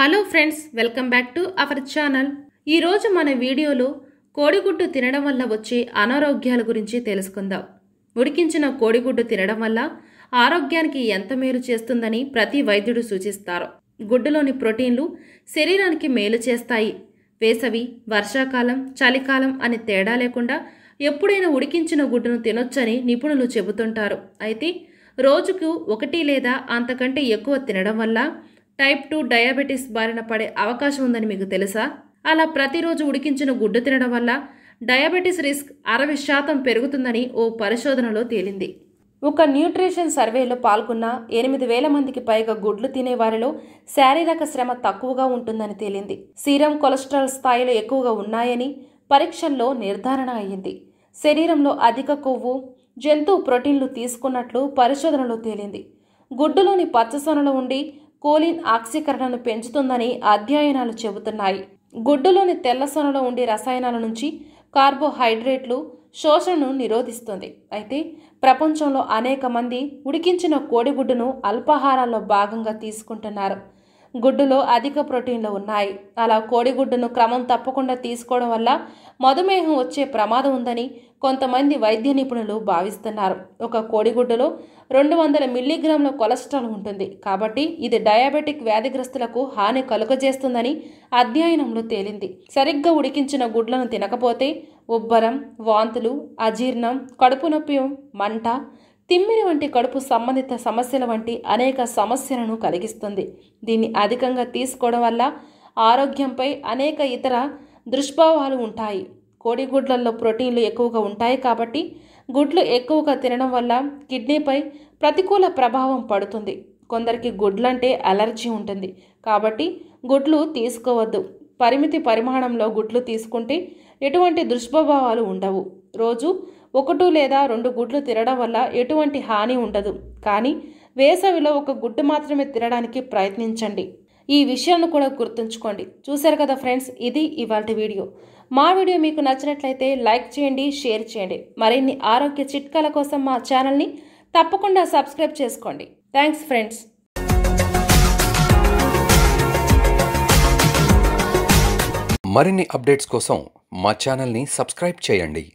hello friends welcome back to our channel ఈరోజు మన వీడియోలో కోడిగుడ్డు తినడం వల్ల వచ్చే అనారోగ్యాల గురించి తెలుసుకుందాం ఉడికించిన కోడిగుడ్డు తినడం వల్ల ఆరోగ్యానికి ఎంత మేలు చేస్తుందని ప్రతి వైద్యుడు సూచిస్తారు గుడ్డులోని ప్రోటీన్లు శరీరానికి మేలు చేస్తాయి వేసవి వర్షాకాలం చలికాలం అని తేడా లేకుండా ఎప్పుడైనా ఉడికించిన గుడ్డును తినొచ్చని నిపుణులు చెబుతుంటారు అయితే రోజుకు ఒకటి లేదా అంతకంటే ఎక్కువ తినడం వల్ల టైప్ టూ డయాబెటీస్ బారిన పడే అవకాశం ఉందని మీకు తెలుసా అలా ప్రతిరోజు ఉడికించిన గుడ్డు తినడం వల్ల డయాబెటీస్ రిస్క్ అరవై శాతం పెరుగుతుందని ఓ పరిశోధనలో తేలింది ఒక న్యూట్రిషన్ సర్వేలో పాల్గొన్న ఎనిమిది వేల మందికి పైగా గుడ్లు తినే వారిలో శారీరక శ్రమ తక్కువగా ఉంటుందని తేలింది సీరం కొలెస్ట్రాల్ స్థాయిలు ఎక్కువగా ఉన్నాయని పరీక్షల్లో నిర్ధారణ అయ్యింది శరీరంలో అధిక కొవ్వు జంతువు ప్రోటీన్లు తీసుకున్నట్లు పరిశోధనలో తేలింది గుడ్డులోని పచ్చసొనలో ఉండి కోలిన్ ఆక్సీకరణను పెంచుతుందని అధ్యయనాలు చెబుతున్నాయి గుడ్డులోని తెల్లసొనలో ఉండే రసాయనాల నుంచి కార్బోహైడ్రేట్లు శోషణను నిరోధిస్తుంది అయితే ప్రపంచంలో అనేక మంది ఉడికించిన కోడిగుడ్డును అల్పాహారాల్లో భాగంగా తీసుకుంటున్నారు గుడ్డులో అధిక ప్రోటీన్లు ఉన్నాయి అలా కోడిగుడ్డును క్రమం తప్పకుండా తీసుకోవడం వల్ల మధుమేహం వచ్చే ప్రమాదం ఉందని కొంతమంది వైద్య నిపుణులు భావిస్తున్నారు ఒక కోడిగుడ్డలో రెండు వందల మిల్లీగ్రాముల కొలెస్ట్రాల్ ఉంటుంది కాబట్టి ఇది డయాబెటిక్ వ్యాధిగ్రస్తులకు హాని కలుగజేస్తుందని అధ్యయనంలో తేలింది సరిగ్గా ఉడికించిన గుడ్లను తినకపోతే ఉబ్బరం వాంతులు అజీర్ణం కడుపు నొప్పి మంట తిమ్మిరి వంటి కడుపు సంబంధిత సమస్యల వంటి అనేక సమస్యలను కలిగిస్తుంది దీన్ని అధికంగా తీసుకోవడం వల్ల ఆరోగ్యంపై అనేక ఇతర దుష్ప్రభావాలు ఉంటాయి కోడిగుడ్లలో ప్రోటీన్లు ఎక్కువగా ఉంటాయి కాబట్టి గుడ్లు ఎక్కువగా తినడం వల్ల కిడ్నీపై ప్రతికూల ప్రభావం పడుతుంది కొందరికి గుడ్లంటే అలర్జీ ఉంటుంది కాబట్టి గుడ్లు తీసుకోవద్దు పరిమితి పరిమాణంలో గుడ్లు తీసుకుంటే ఎటువంటి దుష్ప్రభావాలు ఉండవు రోజు ఒకటి లేదా రెండు గుడ్లు తినడం వల్ల ఎటువంటి హాని ఉండదు కానీ వేసవిలో ఒక గుడ్డు మాత్రమే తినడానికి ప్రయత్నించండి ఈ విషయాలను కూడా గుర్తుంచుకోండి చూశారు కదా ఫ్రెండ్స్ ఇది ఇవాళ వీడియో మా వీడియో మీకు నచ్చినట్లయితే లైక్ చేయండి షేర్ చేయండి మరిన్ని ఆరోగ్య చిట్కాల కోసం మా ఛానల్ని తప్పకుండా సబ్స్క్రైబ్ చేసుకోండి థ్యాంక్స్ ఫ్రెండ్స్ మరిన్ని అప్డేట్స్ కోసం మా ఛానల్ని సబ్స్క్రైబ్ చేయండి